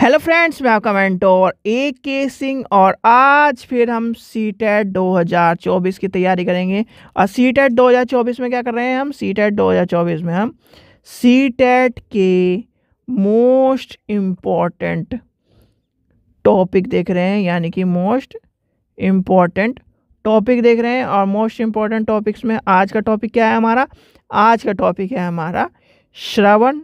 hello friends मैं आपका mentor ए के सिंह और आज फिर हम सी टेट e दो की तैयारी करेंगे और सी टेट e दो में क्या कर रहे हैं हम सी टेट e दो में हम सी टेट के मोस्ट इम्पॉर्टेंट टॉपिक देख रहे हैं यानी कि मोस्ट इम्पॉर्टेंट टॉपिक देख रहे हैं और मोस्ट इम्पॉर्टेंट टॉपिक्स में आज का टॉपिक क्या है हमारा आज का टॉपिक है हमारा श्रवण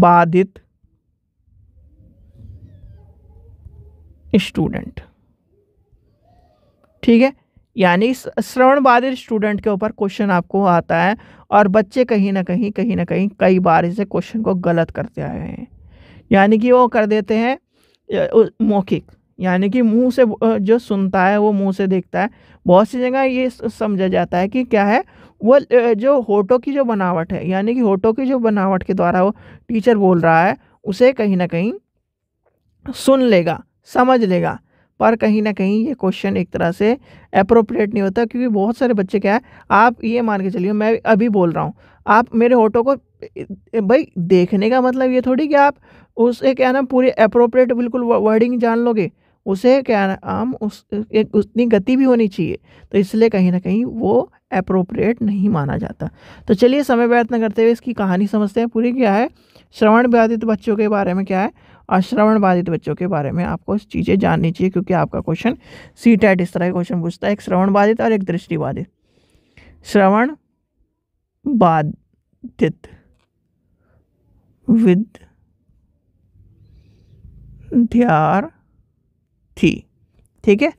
बाधित स्टूडेंट ठीक है यानी श्रवण बाधित स्टूडेंट के ऊपर क्वेश्चन आपको आता है और बच्चे कहीं ना कहीं कहीं ना कहीं कई बार इसे क्वेश्चन को गलत करते आए हैं यानी कि वो कर देते हैं मौखिक यानी कि मुंह से जो सुनता है वो मुंह से देखता है बहुत सी जगह ये समझा जाता है कि क्या है वो जो होठों की जो बनावट है यानी कि होठों की जो बनावट के द्वारा वो टीचर बोल रहा है उसे कहीं ना कहीं सुन लेगा समझ लेगा पर कहीं ना कहीं ये क्वेश्चन एक तरह से अप्रोप्रिएट नहीं होता क्योंकि बहुत सारे बच्चे क्या है आप ये मान के चलिए मैं अभी बोल रहा हूँ आप मेरे होटो को भाई देखने का मतलब ये थोड़ी कि आप उसे क्या ना पूरी अप्रोप्रिएट बिल्कुल वर्डिंग जान लोगे उसे क्या नाम उस एक उतनी गति भी होनी चाहिए तो इसलिए कहीं ना कहीं वो अप्रोप्रिएट नहीं माना जाता तो चलिए समय व्यर्थ न करते हुए इसकी कहानी समझते हैं पूरी क्या है श्रवण बाधित बच्चों के बारे में क्या है और श्रवण बाधित बच्चों के बारे में आपको चीज़ें जाननी चाहिए क्योंकि आपका क्वेश्चन सी टैट इस तरह का क्वेश्चन पूछता है एक श्रवण बाधित और एक दृष्टि बाधित श्रवण बाधित विद थी ठीक है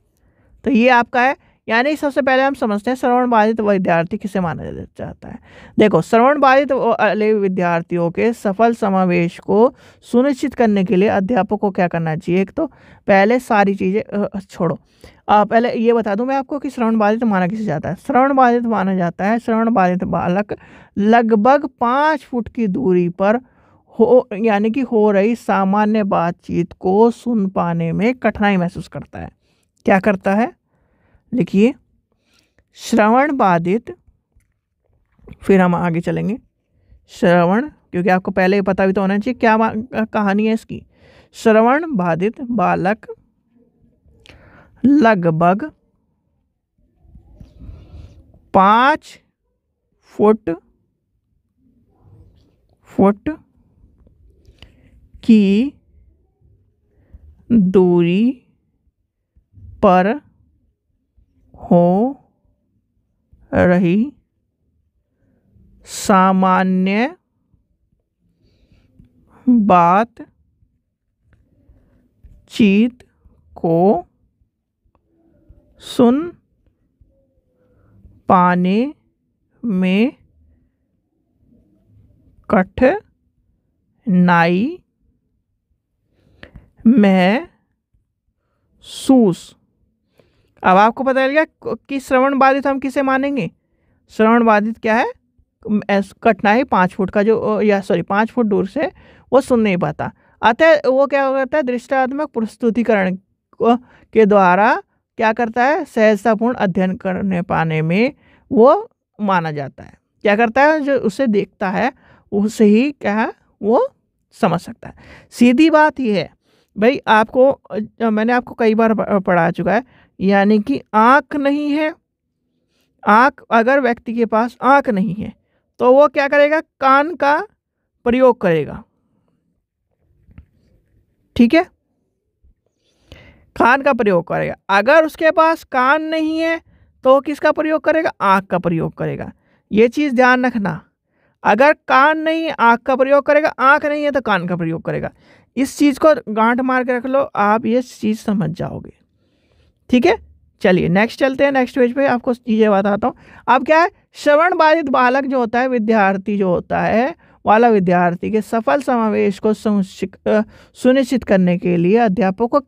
तो ये आपका है यानी सबसे पहले हम समझते हैं श्रवण बाधित विद्यार्थी किसे माना जाता है देखो श्रवण बाधित वाले विद्यार्थियों के सफल समावेश को सुनिश्चित करने के लिए अध्यापक को क्या करना चाहिए एक तो पहले सारी चीज़ें छोड़ो पहले ये बता दूं मैं आपको कि श्रवण बाधित माना किसे जाता है श्रवण बाधित माना जाता है श्रवण बाधित बालक लगभग पाँच फुट की दूरी पर हो यानी कि हो रही सामान्य बातचीत को सुन पाने में कठिनाई महसूस करता है क्या करता है लिखिए श्रवण बाधित फिर हम आगे चलेंगे श्रवण क्योंकि आपको पहले ही पता भी तो होना चाहिए क्या कहानी है इसकी श्रवण बाधित बालक लगभग पाँच फुट फुट की दूरी पर हो रही सामान्य बात चीत को सुन पाने में कठिनाई मैं सूस अब आपको पता चल गया कि श्रवण बाधित हम किसे मानेंगे श्रवण बाधित क्या है कठिनाई पाँच फुट का जो या सॉरी पाँच फुट दूर से वो सुन नहीं पाता अतः वो क्या करता है दृष्टात्मक प्रस्तुतिकरण के द्वारा क्या करता है सहजतापूर्ण अध्ययन करने पाने में वो माना जाता है क्या करता है जो उसे देखता है उसे ही क्या है वो समझ सकता है सीधी बात यह है भाई आपको मैंने आपको कई बार पढ़ा चुका है यानी कि आँख नहीं है आँख अगर व्यक्ति के पास आँख नहीं है तो वो क्या करेगा कान का प्रयोग करेगा ठीक है कान का प्रयोग करेगा अगर उसके पास कान नहीं है तो वो किसका प्रयोग करेगा आँख का प्रयोग करेगा ये चीज़ ध्यान रखना अगर कान नहीं आँख का प्रयोग करेगा आँख नहीं है तो कान का प्रयोग करेगा इस चीज़ को गांठ मार के रख लो आप ये चीज़ समझ जाओगे ठीक है चलिए नेक्स्ट चलते हैं नेक्स्ट पेज पे आपको चीज़ें बताता हूँ अब क्या है श्रवण बाधित बालक जो होता है विद्यार्थी जो होता है वाला विद्यार्थी के सफल समावेश को सुनिश्चित करने के लिए अध्यापक को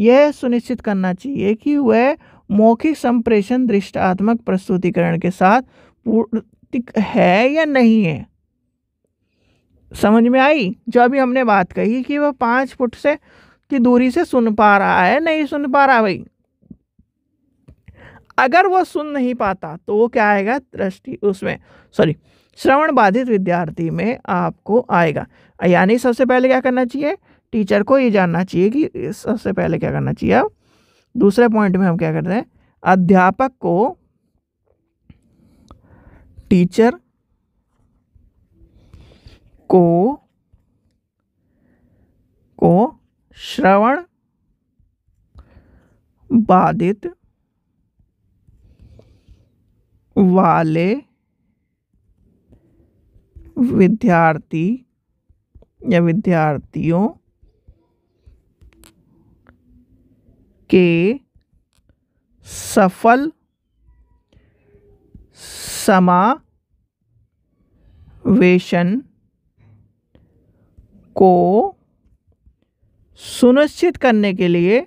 यह सुनिश्चित करना चाहिए कि वह मौखिक संप्रेषण दृष्टात्मक प्रस्तुतिकरण के साथ पूर्ति है या नहीं है समझ में आई जो अभी हमने बात कही कि वह पाँच फुट से की दूरी से सुन पा रहा है नहीं सुन पा रहा भाई अगर वो सुन नहीं पाता तो वो क्या आएगा दृष्टि उसमें सॉरी श्रवण बाधित विद्यार्थी में आपको आएगा यानी सबसे पहले क्या करना चाहिए टीचर को ये जानना चाहिए कि सबसे पहले क्या करना चाहिए अब दूसरे पॉइंट में हम क्या करते हैं अध्यापक को टीचर को को श्रवण बाधित वाले विद्यार्थी या विद्यार्थियों के सफल समावेशन को सुनिश्चित करने के लिए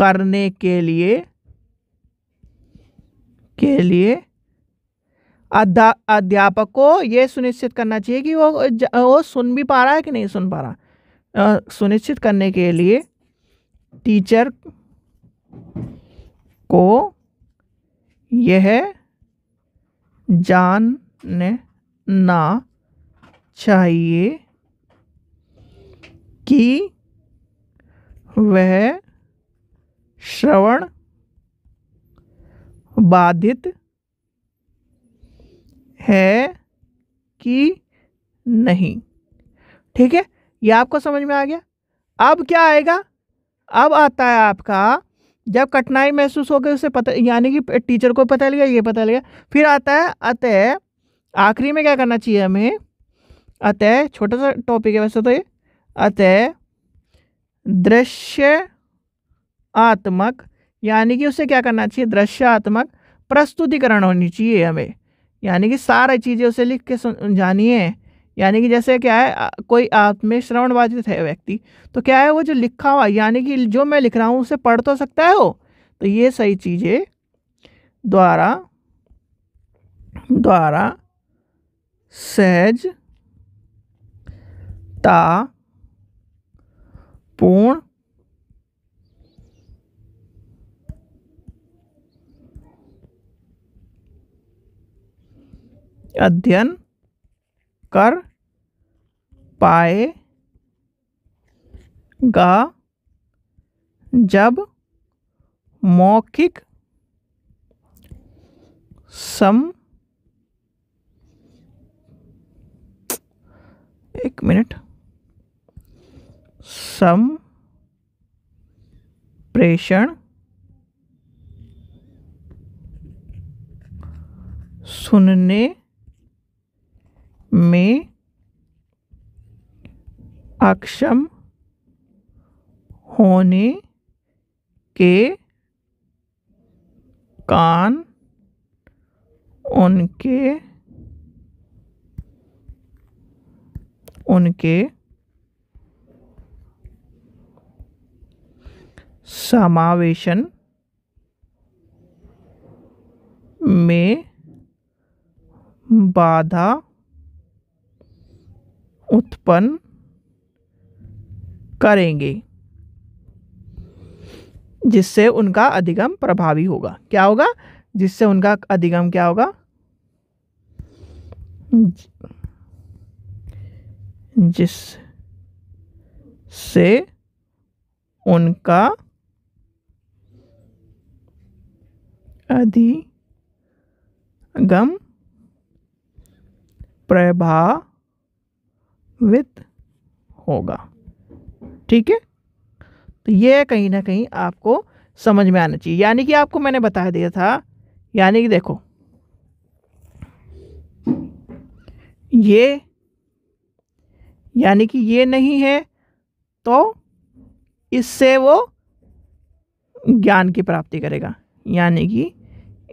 करने के लिए के लिए अध्या अध्यापक को यह सुनिश्चित करना चाहिए कि वो वो सुन भी पा रहा है कि नहीं सुन पा रहा सुनिश्चित करने के लिए टीचर को यह जानना चाहिए कि वह श्रवण बाधित है कि नहीं ठीक है ये आपको समझ में आ गया अब क्या आएगा अब आता है आपका जब कठिनाई महसूस हो गई उसे पता यानी कि टीचर को पता लिया ये पता लिया फिर आता है अतः आखिरी में क्या करना चाहिए हमें अतः छोटा सा टॉपिक है वैसे तो ये अतः दृश्य आत्मक यानी कि उसे क्या करना चाहिए दृश्यात्मक प्रस्तुतिकरण होनी चाहिए हमें यानी कि सारी चीज़ें उसे लिख के जानिए यानी कि जैसे क्या है कोई आत्म श्रवण बाधित है व्यक्ति तो क्या है वो जो लिखा हुआ यानी कि जो मैं लिख रहा हूँ उसे पढ़ तो सकता है वो तो ये सही चीज़ें द्वारा द्वारा सहज ता पूर्ण अध्ययन कर पाएगा जब मौखिक सम एक मिनट सम प्रेषण सुनने में अक्षम होने के कान उनके उनके समावेशन में बाधा उत्पन्न करेंगे जिससे उनका अधिगम प्रभावी होगा क्या होगा जिससे उनका अधिगम क्या होगा जिस से उनका अधिगम प्रभाव विथ होगा ठीक है तो ये कहीं ना कहीं आपको समझ में आना चाहिए यानी कि आपको मैंने बता दिया था यानी कि देखो ये यानी कि ये नहीं है तो इससे वो ज्ञान की प्राप्ति करेगा यानी कि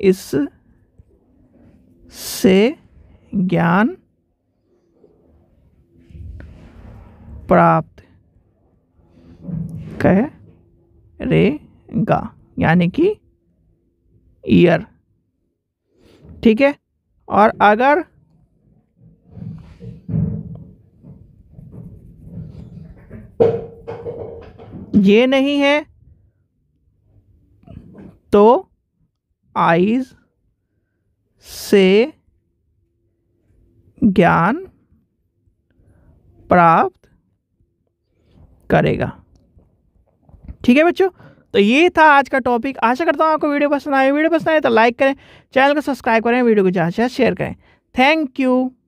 इस से ज्ञान प्राप्त करेगा यानी कि ईयर ठीक है और अगर ये नहीं है तो आईज से ज्ञान प्राप्त करेगा ठीक है बच्चों तो ये था आज का टॉपिक आशा करता हूँ आपको वीडियो पसंद आए वीडियो पसंद आए तो लाइक करें चैनल को सब्सक्राइब करें वीडियो को ज़्यादा से शेयर करें थैंक यू